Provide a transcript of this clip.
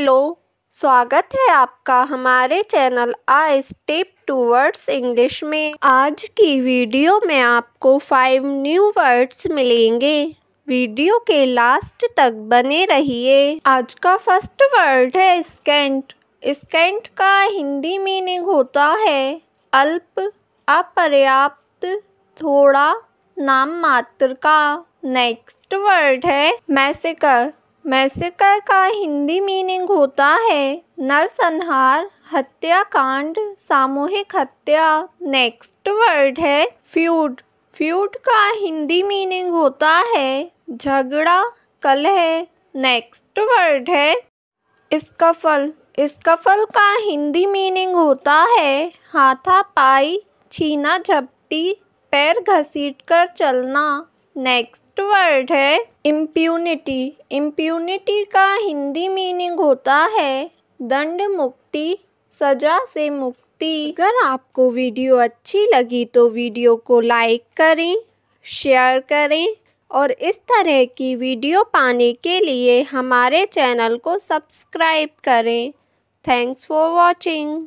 hello स्वागत है आपका हमारे channel a step towards English में आज की वीडियो में आपको फाइव न्यू वर्ड्स मिलेंगे वीडियो के लास्ट तक बने रहिए आज का फर्स्ट वर्ड है स्कैंट स्कैंट का हिंदी मीनिंग होता है अल्प अपर्याप्त थोड़ा नाम मात्र का नेक्स्ट वर्ड है मैसेकर मैसेकर का हिंदी मीनिंग होता है नरसंहार हत्याकांड सामूहिक हत्या नेक्स्ट वर्ड है फ्यूड फ्यूड का हिंदी मीनिंग होता है झगड़ा कलह नेक्स्ट वर्ड है स्कफल स्कफल का हिंदी मीनिंग होता है हाथापाई छीना झपटी पैर घसीट कर चलना नेक्स्ट वर्ड है इम्प्यूनिटी इम्प्यूनिटी का हिंदी मीनिंग होता है दंड मुक्ति सजा से मुक्ति अगर आपको वीडियो अच्छी लगी तो वीडियो को लाइक करें शेयर करें और इस तरह की वीडियो पाने के लिए हमारे चैनल को सब्सक्राइब करें थैंक्स फॉर वॉचिंग